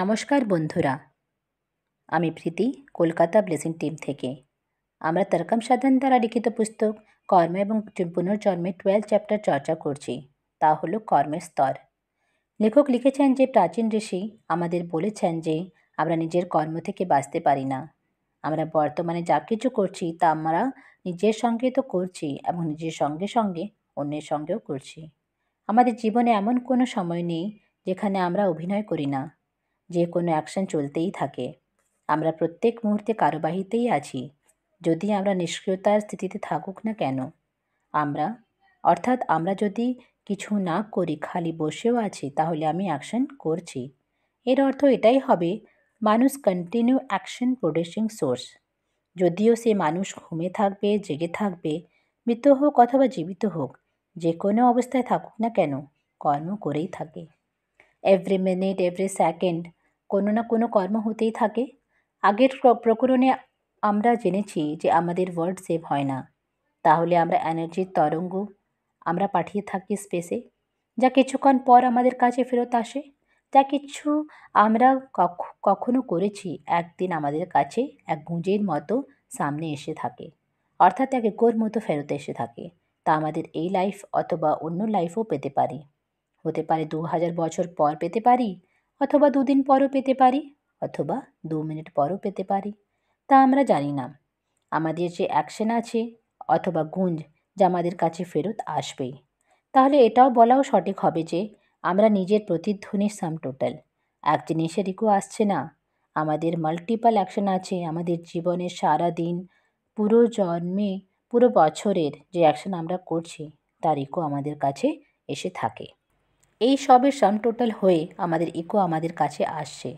নমস্কার বন্ধুরা আমি প্রীতি কলকাতা ব্লেসিং টিম থেকে আমরা তরকম সাধন দ্বারা লিখিত পুস্তক কর্ম এবং পুনর্জন্মে টুয়েলভ চ্যাপ্টার চর্চা করছি তা হল কর্মের স্তর লেখক লিখেছেন যে প্রাচীন ঋষি আমাদের বলেছেন যে আমরা নিজের কর্ম থেকে বাঁচতে পারি না আমরা বর্তমানে যা কিছু করছি তা আমরা নিজের সঙ্গে তো করছি এবং নিজের সঙ্গে সঙ্গে অন্যের সঙ্গেও করছি আমাদের জীবনে এমন কোনো সময় নেই যেখানে আমরা অভিনয় করি না যে কোনো অ্যাকশন চলতেই থাকে আমরা প্রত্যেক মুহূর্তে কারবাহিতেই আছি যদি আমরা নিষ্ক্রিয়তার স্থিতিতে থাকুক না কেন আমরা অর্থাৎ আমরা যদি কিছু না করি খালি বসেও আছি তাহলে আমি অ্যাকশন করছি এর অর্থ এটাই হবে মানুষ কন্টিনিউ অ্যাকশন প্রোডিউসিং সোর্স যদিও সে মানুষ ঘুমে থাকবে জেগে থাকবে মৃত হোক অথবা জীবিত হোক যে কোনো অবস্থায় থাকুক না কেন কর্ম করেই থাকে এভরি মিনিট এভরি সেকেন্ড কোনো না কোনো কর্ম হতেই থাকে আগের প্রকরণে আমরা জেনেছি যে আমাদের ওয়ার্ড সেভ হয় না তাহলে আমরা এনার্জির তরঙ্গ আমরা পাঠিয়ে থাকি স্পেসে যা কিছুক্ষণ পর আমাদের কাছে ফেরত আসে যা কিছু আমরা কখ কখনো করেছি একদিন আমাদের কাছে এক গুঁজের মতো সামনে এসে থাকে অর্থাৎ এক গোর মতো ফেরত এসে থাকে তা আমাদের এই লাইফ অথবা অন্য লাইফও পেতে পারি হতে পারে দু হাজার বছর পর পেতে পারি অথবা দুদিন পরও পেতে পারি অথবা দু মিনিট পরও পেতে পারি তা আমরা জানি না আমাদের যে অ্যাকশন আছে অথবা গুঞ্জ যা আমাদের কাছে ফেরত আসবেই তাহলে এটাও বলাও সঠিক হবে যে আমরা নিজের প্রতিধ্বনির সাম টোটাল এক জিনিসের ইকো আসছে না আমাদের মাল্টিপাল অ্যাকশন আছে আমাদের জীবনের সারা দিন পুরো জন্মে পুরো বছরের যে অ্যাকশন আমরা করছি তার ইকো আমাদের কাছে এসে থাকে এই সবের সাম টোটাল হয়ে আমাদের ইকো আমাদের কাছে আসছে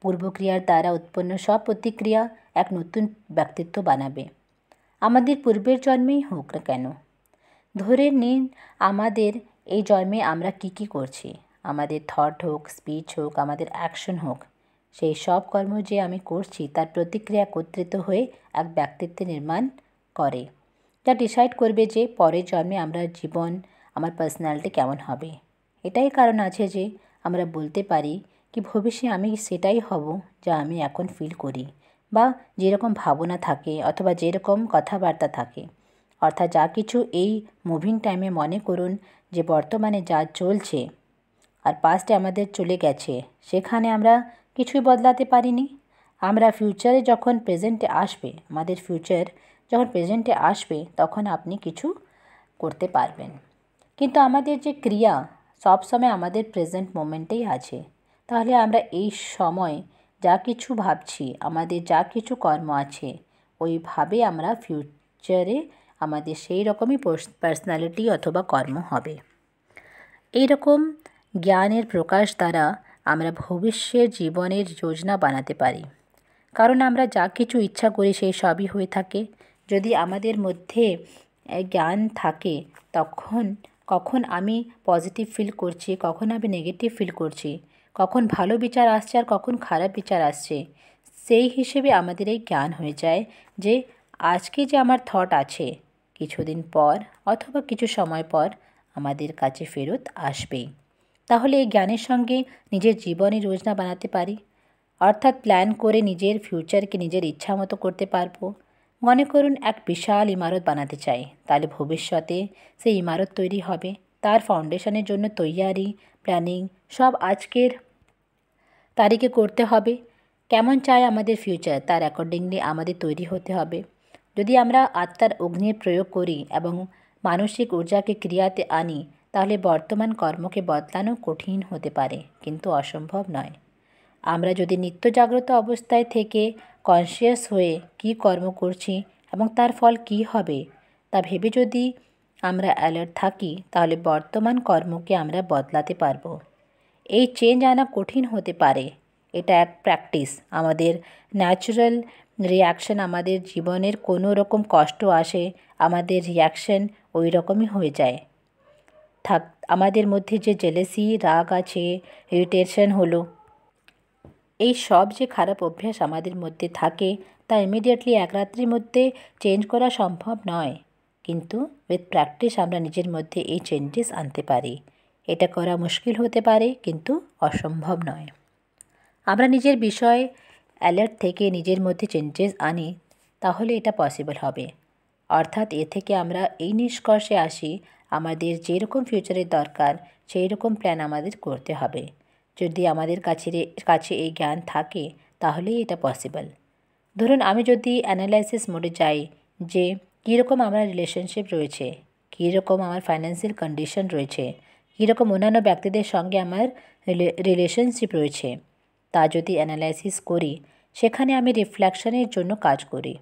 পূর্বক্রিয়ার দ্বারা উৎপন্ন সব প্রতিক্রিয়া এক নতুন ব্যক্তিত্ব বানাবে আমাদের পূর্বের জন্মেই হোক না কেন ধরে নিন আমাদের এই জন্মে আমরা কি কি করছি আমাদের থট হোক স্পিচ হোক আমাদের অ্যাকশন হোক সেই সব কর্ম যে আমি করছি তার প্রতিক্রিয়া একত্রিত হয়ে এক ব্যক্তিত্ব নির্মাণ করে যা ডিসাইড করবে যে পরের জন্মে আমরা জীবন আমার পার্সোনালিটি কেমন হবে এটাই কারণ আছে যে আমরা বলতে পারি কি ভবিষ্যে আমি সেটাই হব যা আমি এখন ফিল করি বা যেরকম ভাবনা থাকে অথবা যেরকম কথাবার্তা থাকে অর্থাৎ যা কিছু এই মুভিং টাইমে মনে করুন যে বর্তমানে যা চলছে আর পাস্টে আমাদের চলে গেছে সেখানে আমরা কিছুই বদলাতে পারিনি আমরা ফিউচারে যখন প্রেজেন্টে আসবে আমাদের ফিউচার যখন প্রেজেন্টে আসবে তখন আপনি কিছু করতে পারবেন কিন্তু আমাদের যে ক্রিয়া সবসময় আমাদের প্রেজেন্ট মোমেন্টেই আছে তাহলে আমরা এই সময় যা কিছু ভাবছি আমাদের যা কিছু কর্ম আছে ওইভাবে আমরা ফিউচারে আমাদের সেই রকমই পার্সোনালিটি অথবা কর্ম হবে এই রকম জ্ঞানের প্রকাশ দ্বারা আমরা ভবিষ্যের জীবনের যোজনা বানাতে পারি কারণ আমরা যা কিছু ইচ্ছা করি সেই সবই হয়ে থাকে যদি আমাদের মধ্যে জ্ঞান থাকে তখন কখন আমি পজিটিভ ফিল করছি কখন আমি নেগেটিভ ফিল করছি কখন ভালো বিচার আসছে আর কখন খারাপ বিচার আসছে সেই হিসেবে আমাদের এই জ্ঞান হয়ে যায় যে আজকে যে আমার থট আছে কিছুদিন পর অথবা কিছু সময় পর আমাদের কাছে ফেরত আসবেই তাহলে এই জ্ঞানের সঙ্গে নিজের জীবনে যোজনা বানাতে পারি অর্থাৎ প্ল্যান করে নিজের ফিউচারকে নিজের ইচ্ছা মতো করতে পারবো মনে করুন এক বিশাল ইমারত বানাতে চাই তাহলে ভবিষ্যতে সেই ইমারত তৈরি হবে তার ফাউন্ডেশনের জন্য তৈয়ারি প্ল্যানিং সব আজকের তারিখে করতে হবে কেমন চাই আমাদের ফিউচার তার অ্যাকর্ডিংলি আমাদের তৈরি হতে হবে যদি আমরা আত্মার অগ্নির প্রয়োগ করি এবং মানসিক ঊর্জাকে ক্রিয়াতে আনি তাহলে বর্তমান কর্মকে বদলানো কঠিন হতে পারে কিন্তু অসম্ভব নয় আমরা যদি নিত্য জাগ্রত অবস্থায় থেকে কনসিয়াস হয়ে কি কর্ম করছি এবং তার ফল কি হবে তা ভেবে যদি আমরা অ্যালার্ট থাকি তাহলে বর্তমান কর্মকে আমরা বদলাতে পারব এই চেঞ্জ আনা কঠিন হতে পারে এটা এক প্র্যাকটিস আমাদের ন্যাচুরাল রিয়াকশন আমাদের জীবনের কোনো রকম কষ্ট আসে আমাদের রিয়াকশন ওই রকমই হয়ে যায় থাক আমাদের মধ্যে যে জেলেসি রাগ আছে ইরিটেশন হলো এই সব যে খারাপ অভ্যাস আমাদের মধ্যে থাকে তা ইমিডিয়েটলি এক রাত্রির মধ্যে চেঞ্জ করা সম্ভব নয় কিন্তু উইথ প্র্যাকটিস আমরা নিজের মধ্যে এই চেঞ্জেস আনতে পারি এটা করা মুশকিল হতে পারে কিন্তু অসম্ভব নয় আমরা নিজের বিষয় অ্যালার্ট থেকে নিজের মধ্যে চেঞ্জেস আনি তাহলে এটা পসিবল হবে অর্থাৎ এ থেকে আমরা এই নিষ্কর্ষে আসি আমাদের যেরকম ফিউচারের দরকার সেই রকম প্ল্যান আমাদের করতে হবে যদি আমাদের কাছে কাছে এই জ্ঞান থাকে তাহলেই এটা পসিবল ধরুন আমি যদি অ্যানালাইসিস মোডে যাই যে কীরকম আমার রিলেশনশিপ রয়েছে কীরকম আমার ফাইন্যান্সিয়াল কন্ডিশন রয়েছে কীরকম অন্যান্য ব্যক্তিদের সঙ্গে আমার রিলেশনশিপ রয়েছে তা যদি অ্যানালাইসিস করি সেখানে আমি রিফ্লেকশনের জন্য কাজ করি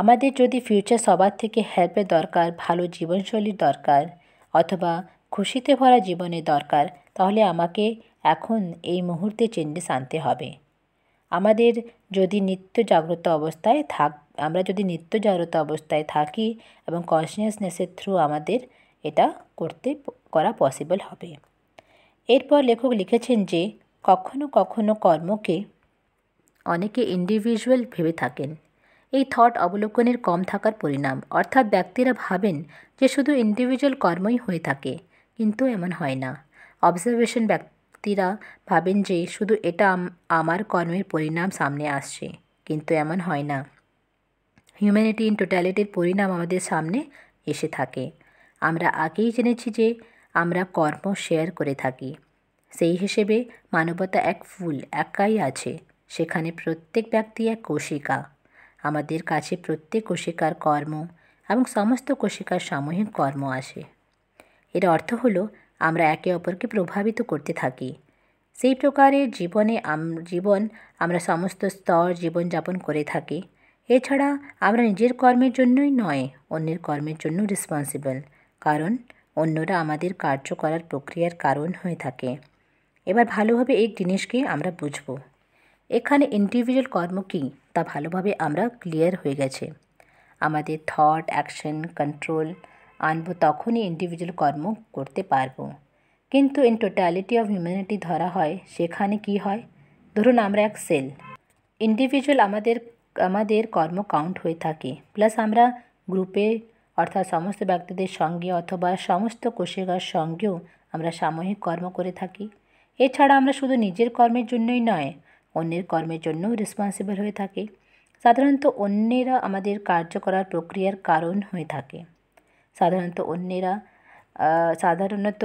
আমাদের যদি ফিউচার সবার থেকে হেল্পের দরকার ভালো জীবনশৈলীর দরকার অথবা খুশিতে ভরা জীবনের দরকার তাহলে আমাকে এখন এই মুহূর্তে চেঞ্জেস আনতে হবে আমাদের যদি নিত্য জাগ্রত অবস্থায় থাক আমরা যদি নিত্য জাগ্রত অবস্থায় থাকি এবং কনসিয়াসনেসের থ্রু আমাদের এটা করতে করা পসিবল হবে এরপর লেখক লিখেছেন যে কখনো কখনো কর্মকে অনেকে ইন্ডিভিজুয়াল ভেবে থাকেন এই থট অবলোকনের কম থাকার পরিণাম অর্থাৎ ব্যক্তিরা ভাবেন যে শুধু ইন্ডিভিজুয়াল কর্মই হয়ে থাকে কিন্তু এমন হয় না অবজারভেশন ব্যক্তিরা ভাবেন যে শুধু এটা আমার কর্মের পরিণাম সামনে আসছে কিন্তু এমন হয় না হিউম্যানিটি ইন টোটালিটির পরিণাম আমাদের সামনে এসে থাকে আমরা আগেই জেনেছি যে আমরা কর্ম শেয়ার করে থাকি সেই হিসেবে মানবতা এক ফুল একাই আছে সেখানে প্রত্যেক ব্যক্তি এক কোষিকা আমাদের কাছে প্রত্যেক কোষিকার কর্ম এবং সমস্ত কোষিকার সামূহিক কর্ম আসে এর অর্থ হলো আমরা একে অপরকে প্রভাবিত করতে থাকি সেই প্রকারের জীবনে জীবন আমরা সমস্ত স্তর জীবনযাপন করে থাকি এছাড়া আমরা নিজের কর্মের জন্যই নয় অন্যের কর্মের জন্য রেসপন্সিবল কারণ অন্যরা আমাদের কার্য করার প্রক্রিয়ার কারণ হয়ে থাকে এবার ভালোভাবে এই জিনিসকে আমরা বুঝব এখানে ইন্ডিভিজুয়াল কর্ম কী তা ভালোভাবে আমরা ক্লিয়ার হয়ে গেছে আমাদের থট অ্যাকশন কন্ট্রোল আনব তখনই ইন্ডিভিজুয়াল কর্ম করতে পারব কিন্তু ইন টোটালিটি অফ হিউম্যানিটি ধরা হয় সেখানে কি হয় ধরুন আমরা এক সেল ইন্ডিভিজুয়াল আমাদের আমাদের কর্ম কাউন্ট হয়ে থাকে প্লাস আমরা গ্রুপে অর্থাৎ সমস্ত ব্যক্তিদের সঙ্গে অথবা সমস্ত কোষেগার সঙ্গেও আমরা সাময়িক কর্ম করে থাকি এছাড়া আমরা শুধু নিজের কর্মের জন্যই নয় অন্যের কর্মের জন্যও রেসপন্সিবল হয়ে থাকে সাধারণত অন্যেরা আমাদের কার্য করার প্রক্রিয়ার কারণ হয়ে থাকে সাধারণত অন্যেরা সাধারণত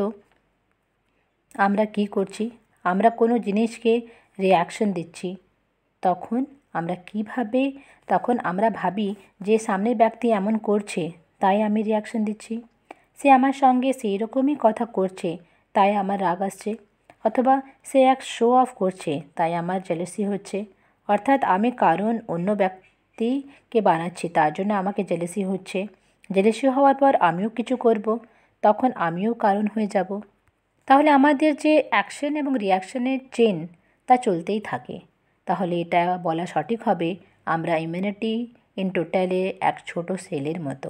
আমরা কি করছি আমরা কোনো জিনিসকে রিয়াকশন দিচ্ছি তখন আমরা কিভাবে তখন আমরা ভাবি যে সামনের ব্যক্তি এমন করছে তাই আমি রিয়াকশন দিচ্ছি সে আমার সঙ্গে সেই রকমই কথা করছে তাই আমার রাগ আসছে অথবা সে এক শো অফ করছে তাই আমার জেলেসি হচ্ছে অর্থাৎ আমি কারণ অন্য ব্যক্তিকে বানাচ্ছি তার জন্য আমাকে জেলেসি হচ্ছে জেলেসি হওয়ার পর আমিও কিছু করব তখন আমিও কারণ হয়ে যাব তাহলে আমাদের যে অ্যাকশন এবং রিয়াকশনের চেন তা চলতেই থাকে তাহলে এটা বলা সঠিক হবে আমরা ইমিউনিটি ইন টোটালে এক ছোট সেলের মতো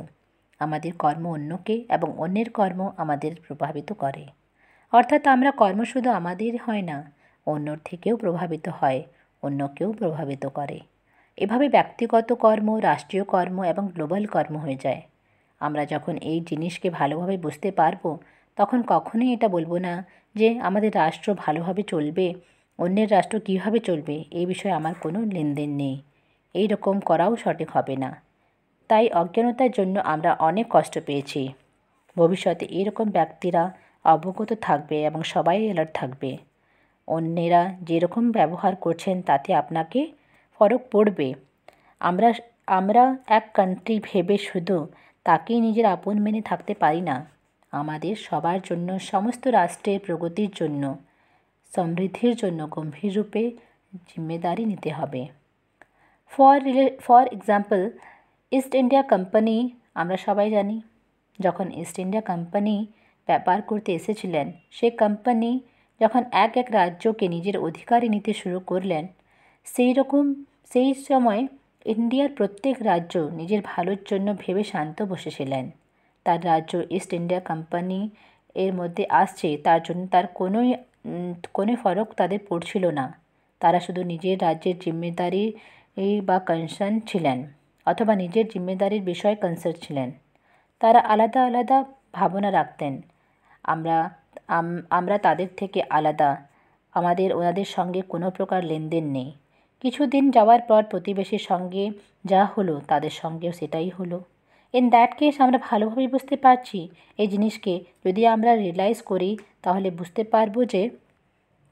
আমাদের কর্ম অন্যকে এবং অন্যের কর্ম আমাদের প্রভাবিত করে অর্থাৎ আমরা কর্ম শুধু আমাদের হয় না অন্যর থেকেও প্রভাবিত হয় অন্যকেও প্রভাবিত করে এভাবে ব্যক্তিগত কর্ম রাষ্ট্রীয় কর্ম এবং গ্লোবাল কর্ম হয়ে যায় আমরা যখন এই জিনিসকে ভালোভাবে বুঝতে পারবো তখন কখনোই এটা বলবো না যে আমাদের রাষ্ট্র ভালোভাবে চলবে অন্যের রাষ্ট্র কিভাবে চলবে এই বিষয়ে আমার কোনো লেনদেন নেই এই রকম করাও সঠিক হবে না তাই অজ্ঞানতার জন্য আমরা অনেক কষ্ট পেয়েছি ভবিষ্যতে এরকম ব্যক্তিরা অবগত থাকবে এবং সবাই অ্যালার্ট থাকবে অন্যেরা যেরকম ব্যবহার করছেন তাতে আপনাকে ফরক পড়বে আমরা আমরা এক কান্ট্রি ভেবে শুধু তাকেই নিজের আপন মেনে থাকতে পারি না আমাদের সবার জন্য সমস্ত রাষ্ট্রের প্রগতির জন্য সমৃদ্ধির জন্য গম্ভীররূপে জিম্মেদারি নিতে হবে for for example east India company আমরা সবাই জানি যখন ইস্ট ইন্ডিয়া কোম্পানি ব্যাপার করতে এসেছিলেন সে কোম্পানি যখন এক এক রাজ্যকে নিজের অধিকারে নিতে শুরু করলেন সেই রকম সেই সময় ইন্ডিয়ার প্রত্যেক রাজ্য নিজের ভালোর জন্য ভেবে শান্ত বসেছিলেন তার রাজ্য ইস্ট ইন্ডিয়া কোম্পানি এর মধ্যে আসছে তার জন্য তার কোনোই কোনো ফরক তাদের পড়ছিল না তারা শুধু নিজের রাজ্যের জিম্মেদারি বা কনসার্ন ছিলেন অথবা নিজের জিম্মেদারির বিষয়ে কনসার্ন ছিলেন তারা আলাদা আলাদা ভাবনা রাখতেন আমরা আমরা তাদের থেকে আলাদা আমাদের ওনাদের সঙ্গে কোনো প্রকার লেনদেন নেই কিছুদিন যাওয়ার পর প্রতিবেশীর সঙ্গে যা হলো তাদের সঙ্গেও সেটাই হলো ইন দ্যাট কেস আমরা ভালোভাবে বুঝতে পারছি এই জিনিসকে যদি আমরা রিয়েলাইজ করি তাহলে বুঝতে পারবো যে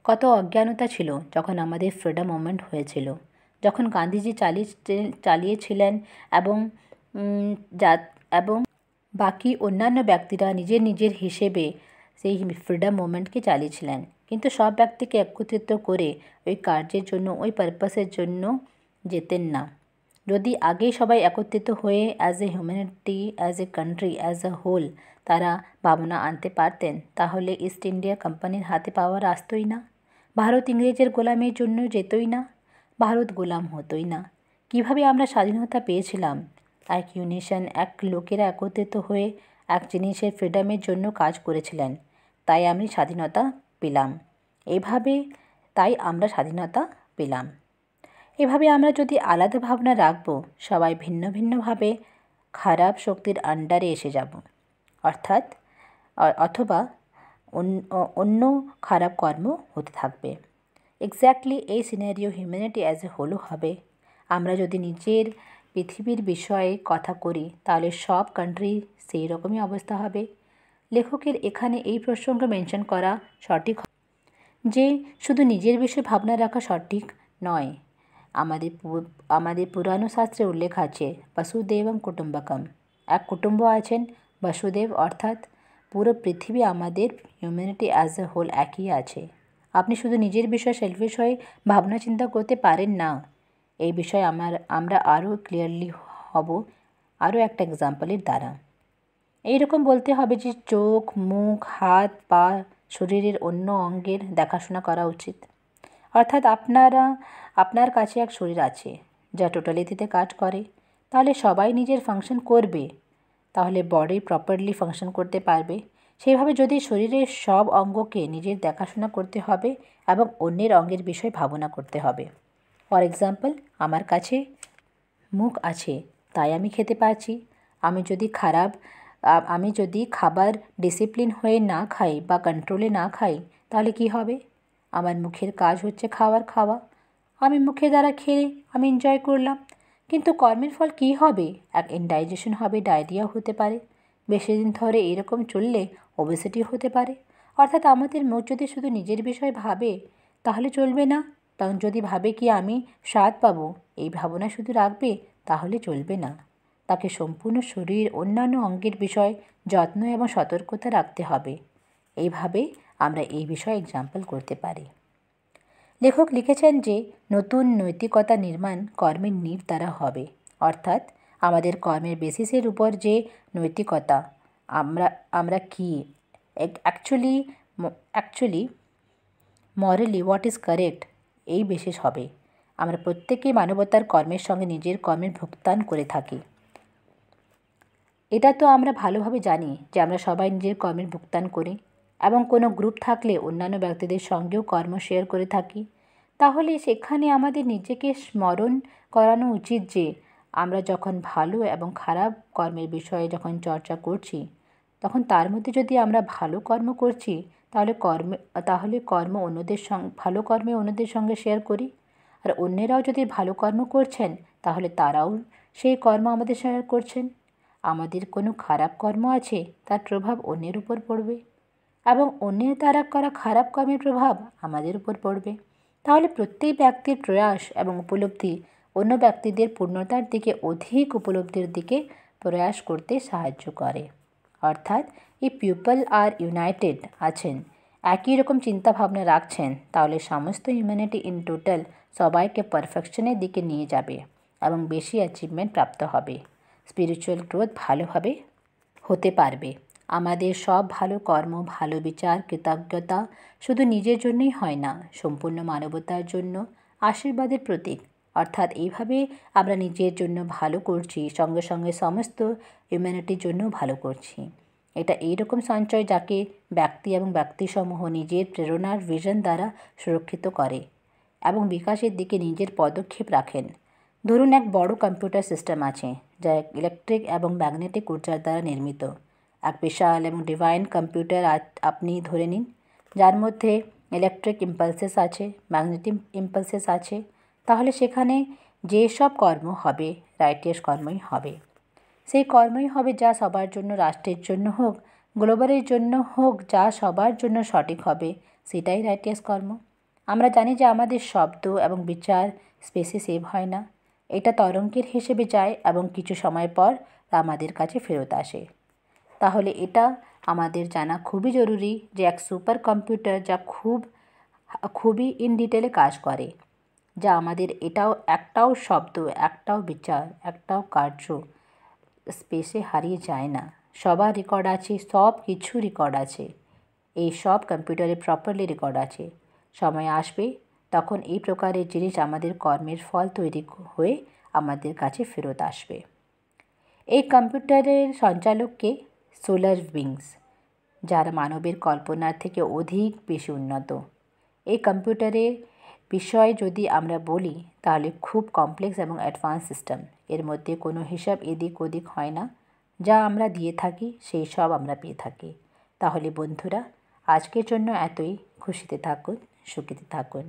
কত অজ্ঞানতা ছিল যখন আমাদের ফ্রিডম মুভমেন্ট হয়েছিল যখন গান্ধীজি চালিয়ে চালিয়েছিলেন এবং এবং বাকি অন্যান্য ব্যক্তিরা নিজের নিজের হিসেবে সেই ফ্রিডম মুভমেন্টকে চালিয়েছিলেন কিন্তু সব ব্যক্তিকে একত্রিত করে ওই কার্যের জন্য ওই পারপাসের জন্য যেতেন না যদি আগেই সবাই একত্রিত হয়ে as a humanity as a country as a whole তারা ভাবনা আনতে পারতেন তাহলে ইস্ট ইন্ডিয়া কোম্পানির হাতে পাওয়ার আসতোই না ভারত ইংরেজের গোলামের জন্য যেতই না ভারত গোলাম হতোই না কিভাবে আমরা স্বাধীনতা পেয়েছিলাম এক ইউনিশন এক লোকেরা একত্রিত হয়ে এক জিনিসের ফ্রিডমের জন্য কাজ করেছিলেন তাই আমি স্বাধীনতা পেলাম এভাবে তাই আমরা স্বাধীনতা পেলাম এভাবে আমরা যদি আলাদা ভাবনা রাখবো সবাই ভিন্ন ভিন্নভাবে খারাপ শক্তির আন্ডারে এসে যাব অর্থাৎ অথবা অন্য খারাপ কর্ম হতে থাকবে এক্স্যাক্টলি এই সিনারিও হিউম্যানিটি অ্যাজ এ হোলও হবে আমরা যদি নিজের পৃথিবীর বিষয়ে কথা করি তাহলে সব কান্ট্রি সেই রকমই অবস্থা হবে লেখকের এখানে এই প্রসঙ্গ মেনশন করা সঠিক যে শুধু নিজের বিষয়ে ভাবনা রাখা সঠিক নয় আমাদের আমাদের পুরানো শাস্ত্রে উল্লেখ আছে এবং কুটুম্বকম এক কুটুম্ব আছেন বসুদেব অর্থাৎ পুরো পৃথিবী আমাদের হিউম্যানিটি অ্যাজ এ হোল একই আছে আপনি শুধু নিজের বিষয়ে সেলফিশ হয়ে ভাবনা চিন্তা করতে পারেন না এই বিষয়ে আমার আমরা আরও ক্লিয়ারলি হব আরও একটা এক্সাম্পলের দ্বারা এইরকম বলতে হবে যে চোখ মুখ হাত পা শরীরের অন্য অঙ্গের দেখাশোনা করা উচিত অর্থাৎ আপনারা আপনার কাছে এক শরীর আছে যা টোটালিটিতে কাজ করে তাহলে সবাই নিজের ফাংশন করবে তাহলে বডি প্রপারলি ফাংশন করতে পারবে সেইভাবে যদি শরীরের সব অঙ্গকে নিজের দেখাশোনা করতে হবে এবং অন্যের অঙ্গের বিষয়ে ভাবনা করতে হবে ফর এক্সাম্পল আমার কাছে মুখ আছে তাই আমি খেতে পারছি আমি যদি খারাপ আমি যদি খাবার ডিসিপ্লিন হয়ে না খাই বা কন্ট্রোলে না খাই তাহলে কি হবে আমার মুখের কাজ হচ্ছে খাবার খাওয়া আমি মুখে দ্বারা খেয়ে আমি এনজয় করলাম কিন্তু কর্মের ফল কি হবে এক ইনডাইজেশন হবে ডায়রিয়া হতে পারে বেশি দিন ধরে এরকম চললে ওবেসিটি হতে পারে অর্থাৎ আমাদের মুখ যদি শুধু নিজের বিষয় ভাবে তাহলে চলবে না তখন যদি ভাবে কি আমি স্বাদ পাবো এই ভাবনা শুধু রাখবে তাহলে চলবে না তাকে সম্পূর্ণ শরীর অন্যান্য অঙ্গের বিষয়ে যত্ন এবং সতর্কতা রাখতে হবে এইভাবে আমরা এই বিষয়ে এক্সাম্পল করতে পারি লেখক লিখেছেন যে নতুন নৈতিকতা নির্মাণ কর্মের নির দ্বারা হবে অর্থাৎ আমাদের কর্মের বেসিসের উপর যে নৈতিকতা আমরা আমরা কি actually actually morally what is correct এই বিশেষ হবে আমরা প্রত্যেকেই মানবতার কর্মের সঙ্গে নিজের কর্মের ভুক্তান করে থাকি এটা তো আমরা ভালোভাবে জানি যে আমরা সবাই নিজের কর্মের ভুক্তান করি এবং কোনো গ্রুপ থাকলে অন্যান্য ব্যক্তিদের সঙ্গেও কর্ম শেয়ার করে থাকি তাহলে সেখানে আমাদের নিজেকে স্মরণ করানো উচিত যে আমরা যখন ভালো এবং খারাপ কর্মের বিষয়ে যখন চর্চা করছি তখন তার মধ্যে যদি আমরা ভালো কর্ম করছি তাহলে কর্মে তাহলে কর্ম অন্যদের সঙ্গে ভালো কর্মে অন্যদের সঙ্গে শেয়ার করি আর অন্যেরাও যদি ভালো কর্ম করছেন তাহলে তারাও সেই কর্ম আমাদের শেয়ার করছেন আমাদের কোনো খারাপ কর্ম আছে তার প্রভাব অন্যের উপর পড়বে এবং অন্যের দ্বারা করা খারাপ কর্মের প্রভাব আমাদের উপর পড়বে তাহলে প্রত্যেক ব্যক্তির প্রয়াস এবং উপলব্ধি অন্য ব্যক্তিদের পূর্ণতার দিকে অধিক উপলব্ধির দিকে প্রয়াস করতে সাহায্য করে অর্থাৎ এই পিপল আর ইউনাইটেড আছেন একই রকম চিন্তাভাবনা রাখছেন তাহলে সমস্ত হিউম্যানিটি ইন টোটাল সবাইকে পারফেকশনের দিকে নিয়ে যাবে এবং বেশি অ্যাচিভমেন্ট প্রাপ্ত হবে স্পিরিচুয়াল গ্রোথ ভালোভাবে হতে পারবে আমাদের সব ভালো কর্ম ভালো বিচার কৃতজ্ঞতা শুধু নিজের জন্যই হয় না সম্পূর্ণ মানবতার জন্য আশীর্বাদের প্রতীক অর্থাৎ এইভাবে আমরা নিজের জন্য ভালো করছি সঙ্গে সঙ্গে সমস্ত হিউম্যানিটির জন্য ভালো করছি এটা এইরকম সঞ্চয় যাকে ব্যক্তি এবং ব্যক্তিসমূহ নিজের প্রেরণার ভিশন দ্বারা সুরক্ষিত করে এবং বিকাশের দিকে নিজের পদক্ষেপ রাখেন ধরুন এক বড় কম্পিউটার সিস্টেম আছে যা এক ইলেকট্রিক এবং ম্যাগনেটিক ঊর্জার দ্বারা নির্মিত এক বিশাল এবং ডিভাইন কম্পিউটার আপনি ধরে নিন যার মধ্যে ইলেকট্রিক ইম্পালসেস আছে ম্যাগনেটিক ইম্পালসেস আছে তাহলে সেখানে যে সব কর্ম হবে রাইটিয়াস কর্মই হবে সেই কর্মই হবে যা সবার জন্য রাষ্ট্রের জন্য হোক গ্লোবালের জন্য হোক যা সবার জন্য সঠিক হবে সেটাই রাইটিয়াস কর্ম আমরা জানি যে আমাদের শব্দ এবং বিচার স্পেসে সেভ হয় না এটা তরঙ্গের হিসেবে যায় এবং কিছু সময় পর তা আমাদের কাছে ফেরত আসে তাহলে এটা আমাদের জানা খুবই জরুরি যে এক সুপার কম্পিউটার যা খুব খুবই ইন ডিটেলে কাজ করে যা আমাদের এটাও একটাও শব্দ একটাও বিচার একটাও কার্য স্পেসে হারিয়ে যায় না সবার রেকর্ড আছে সব কিছু রেকর্ড আছে এই সব কম্পিউটারে প্রপারলি রেকর্ড আছে সময় আসবে তখন এই প্রকারের জিনিস আমাদের কর্মের ফল তৈরি হয়ে আমাদের কাছে ফেরত আসবে এই কম্পিউটারের সঞ্চালককে সোলার উইংস যারা মানবের কল্পনার থেকে অধিক বেশি উন্নত এই কম্পিউটারের বিষয়ে যদি আমরা বলি তাহলে খুব কমপ্লেক্স এবং অ্যাডভান্স সিস্টেম এর মধ্যে কোনো হিসাব এদিক ওদিক হয় না যা আমরা দিয়ে থাকি সেই সব আমরা পেয়ে থাকি তাহলে বন্ধুরা আজকের জন্য এতই খুশিতে থাকুন সুখীতে থাকুন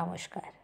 নমস্কার